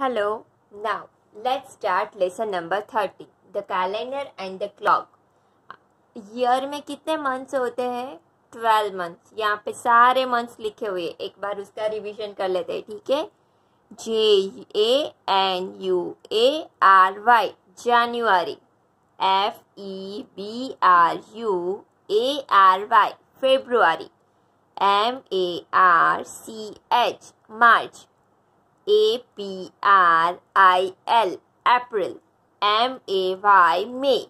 Hello Now, let's start lesson number 30. The calendar and the clock year में कितने months होते हैं twelve months यहाँ पे सारे मंथ्स लिखे हुए एक बार उसका रिवीजन कर लेते हैं ठीक है J A N U A R Y जनवरी F E B R U A R Y February M A R C H March A P R I L April M A Y May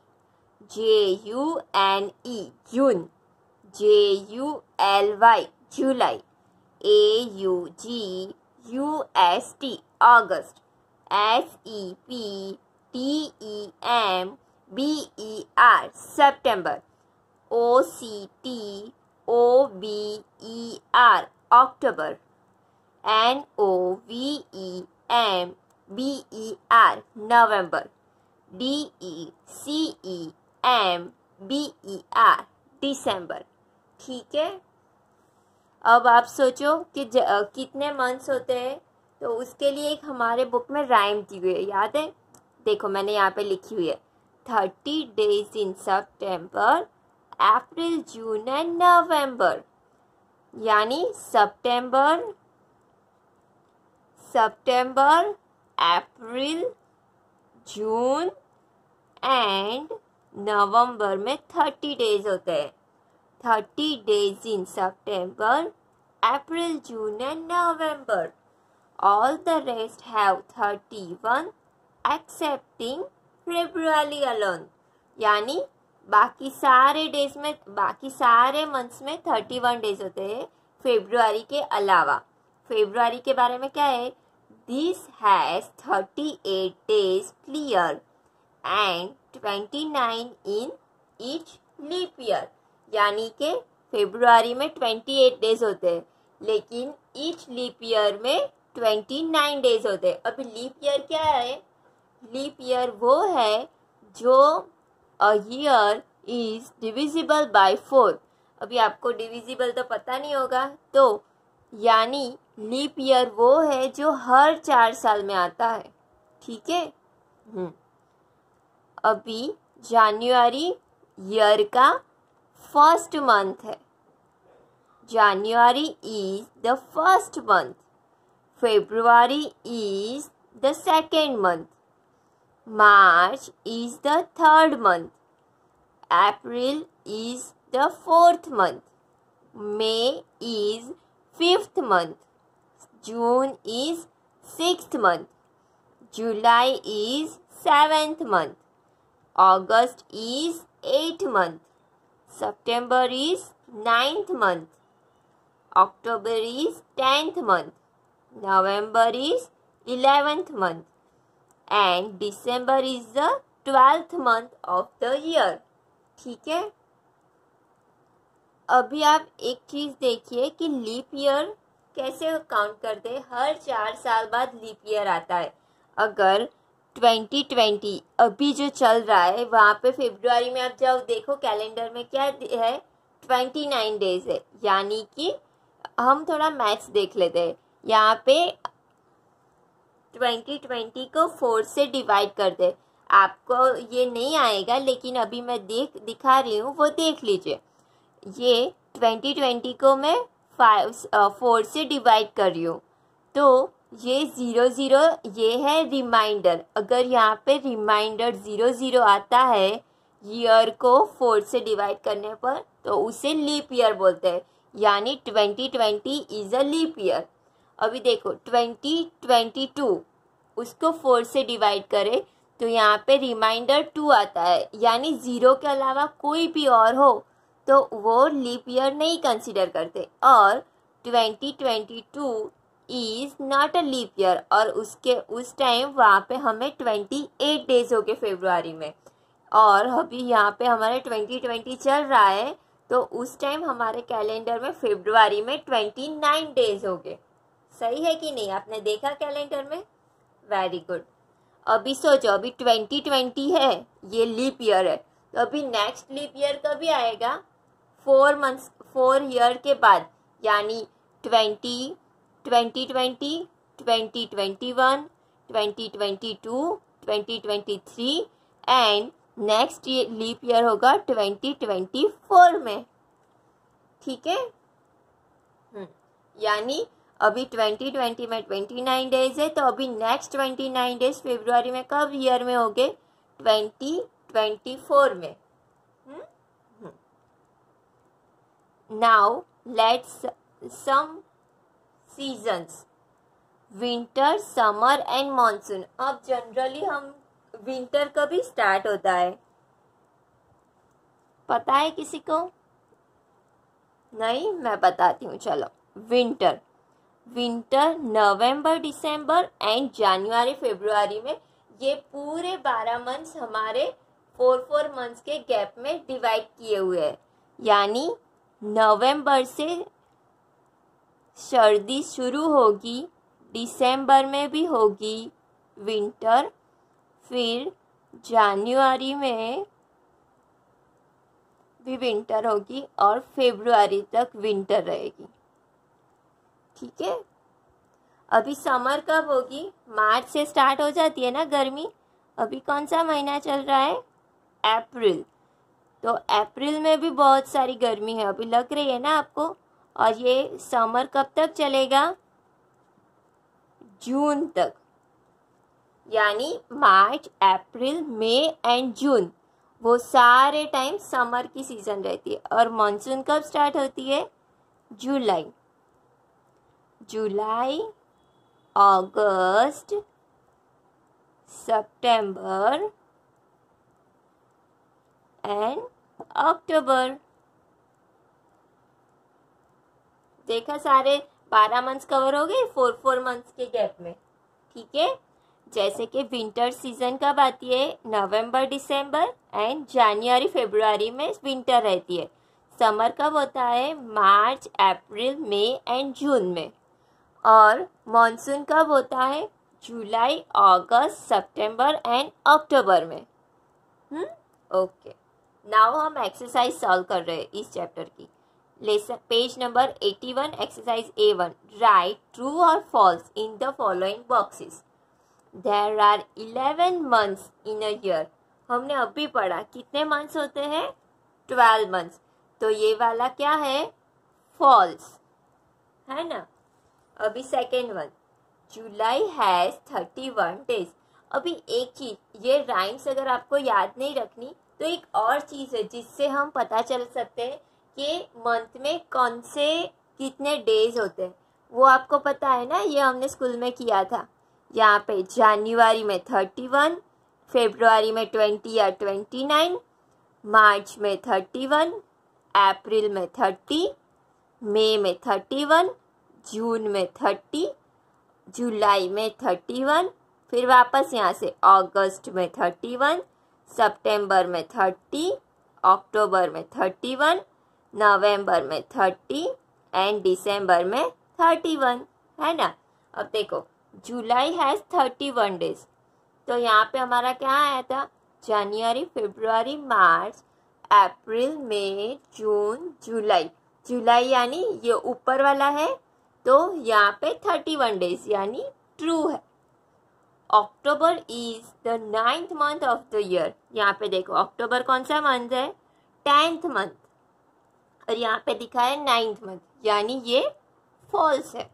J U N E June J U L Y July A U G U S T August S E P T E M B E R September O C T O B E R October N O V E M B E R नवंबर D E C E M B E R दिसंबर ठीक है अब आप सोचो कि ज, आ, कितने मंथ्स होते हैं तो उसके लिए एक हमारे बुक में राइम दी हुई है याद है देखो मैंने यहाँ पे लिखी हुई है thirty days in September April June and November यानी सितंबर September, April, June and November में थर्टी days होते हैं thirty days in September, April, June and November. All the rest have thirty one excepting February alone यानी बाकी सारे days में बाकी सारे मंथ्स में थर्टी वन डेज होते हैं फेब्रुआरी के अलावा फेब्रुआरी के बारे में क्या है This has 38 days clear and 29 in each leap year. यानी कि फेब्रुआरी में 28 डेज होते हैं लेकिन ईच लीप ईयर में 29 डेज होते हैं अभी लीप ईयर क्या है लीप ईयर वो है जो a year is divisible by four अभी आपको डिविजिबल तो पता नहीं होगा तो यानी लीप ईयर वो है जो हर चार साल में आता है ठीक है हम्म। अभी जानुरी ईयर का फर्स्ट मंथ है January is the first month February is the second month March is the third month April is the fourth month May is fifth month. June is sixth month. July is seventh month. August is eighth month. September is ninth month. October is tenth month. November is eleventh month. And December is the twelfth month of the year. ठीक है अभी आप एक चीज़ देखिए कि leap year कैसे count करते हैं हर चार साल बाद लीप ईयर आता है अगर 2020 अभी जो चल रहा है वहाँ पे फेब्रुआरी में आप जाओ देखो कैलेंडर में क्या है 29 डेज है यानी कि हम थोड़ा मैथ्स देख लेते हैं यहाँ पे 2020 को फोर से डिवाइड कर दे आपको ये नहीं आएगा लेकिन अभी मैं देख दिखा रही हूँ वो देख लीजिए ये ट्वेंटी ट्वेंटी को मैं फाइव फोर uh, से डिवाइड कर रही हूँ तो ये ज़ीरो ज़ीरो ये है रिमाइंडर अगर यहाँ पे रिमाइंडर ज़ीरो ज़ीरो आता है ईयर को फोर से डिवाइड करने पर तो उसे लीप ईयर बोलते हैं यानी twenty twenty is a leap year अभी देखो ट्वेंटी ट्वेंटी टू उसको फोर से डिवाइड करें तो यहाँ पे रिमाइंडर टू आता है यानी ज़ीरो के अलावा कोई भी और हो तो वो लीप ईयर नहीं कंसिडर करते और 2022 is not a leap year और उसके उस टाइम वहाँ पे हमें 28 डेज हो गए फेब्रुआरी में और अभी यहाँ पे हमारे 2020 चल रहा है तो उस टाइम हमारे कैलेंडर में फेब्रुआरी में 29 डेज हो गए सही है कि नहीं आपने देखा कैलेंडर में वेरी गुड अभी सोचो अभी 2020 है ये लीप ईयर है तो अभी नेक्स्ट लीप ईयर कभी आएगा फोर मंथ्स फोर ईयर के बाद यानी twenty twenty twenty twenty twenty one twenty twenty two twenty twenty three and next leap year होगा ट्वेंटी ट्वेंटी फोर में ठीक है हम्म, यानी अभी ट्वेंटी ट्वेंटी में ट्वेंटी नाइन डेज है तो अभी next twenty nine days February में कब ईयर में हो गए ट्वेंटी ट्वेंटी फोर में हुँ? हम्म, Now let's some seasons. winter summer and monsoon अब जनरली हम विंटर का भी स्टार्ट होता है पता है किसी को नहीं मैं बताती हूँ चलो winter winter November December and January February में ये पूरे बारह मंथ्स हमारे फोर फोर मंथ्स के गैप में डिवाइड किए हुए हैं यानी नवंबर से सर्दी शुरू होगी दिसंबर में भी होगी विंटर फिर जनवरी में भी विंटर होगी और फेब्रुवरी तक विंटर रहेगी ठीक है अभी समर कब होगी मार्च से स्टार्ट हो जाती है ना गर्मी अभी कौन सा महीना चल रहा है अप्रैल तो अप्रैल में भी बहुत सारी गर्मी है अभी लग रही है ना आपको और ये समर कब तक चलेगा जून तक यानी मार्च अप्रैल मई एंड जून वो सारे टाइम समर की सीज़न रहती है और मानसून कब स्टार्ट होती है जुलाई जुलाई अगस्त सितंबर एंड अक्टूबर देखा सारे बारह मंथ्स कवर हो गए फोर फोर मंथ्स के गैप में ठीक है जैसे कि विंटर सीजन कब आती है नवंबर दिसंबर एंड जनवरी फेब्रुआरी में विंटर रहती है समर कब होता है मार्च अप्रैल मई एंड जून में और मानसून कब होता है जुलाई अगस्त सितंबर एंड अक्टूबर में हम्म ओके नाव हम एक्सरसाइज सॉल्व कर रहे हैं इस चैप्टर की lesson page number one exercise A one right true और false in the following boxes there are eleven months in a year हमने अभी पढ़ा कितने मंथ्स होते हैं ट्वेल्व मंथ्स तो ये वाला क्या है फॉल्स है ना अभी second one July has thirty one days अभी एक चीज़ ये राइम्स अगर आपको याद नहीं रखनी तो एक और चीज़ है जिससे हम पता चल सकते हैं कि मंथ में कौन से कितने डेज होते हैं वो आपको पता है ना ये हमने स्कूल में किया था यहाँ पे जनवरी में थर्टी वन फेब्रुआरी में ट्वेंटी या ट्वेंटी नाइन मार्च में थर्टी वन अप्रैल में थर्टी मई में थर्टी वन जून में थर्टी जुलाई में थर्टी वन फिर वापस यहाँ से अगस्त में थर्टी वन सितंबर में थर्टी अक्टूबर में थर्टी वन नवम्बर में थर्टी एंड दिसंबर में थर्टी वन है ना अब देखो July has thirty one days तो यहाँ पे हमारा क्या आया था जनवरी फेब्रुआरी मार्च अप्रैल मई जून जुलाई जुलाई यानी ये ऊपर वाला है तो यहाँ पे थर्टी वन डेज यानी ट्रू है October is the ninth month of the year यहाँ पे देखो अक्टूबर कौन सा मंथ है टेंथ मंथ और यहाँ पे दिखा है नाइन्थ मंथ यानी ये फॉल्स है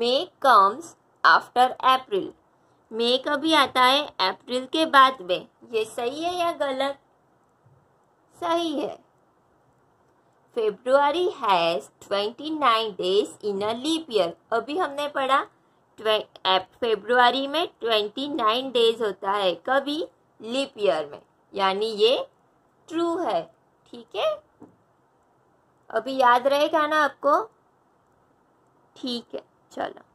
मे कम्स आफ्टर अप्रैल मे कभी आता है अप्रैल के बाद में ये सही है या गलत सही है February has twenty nine days in a leap year अभी हमने पढ़ा फेब्रुआरी में ट्वेंटी नाइन डेज होता है कभी लीप ईयर में यानी ये ट्रू है ठीक है अभी याद रहेगा ना आपको ठीक है चलो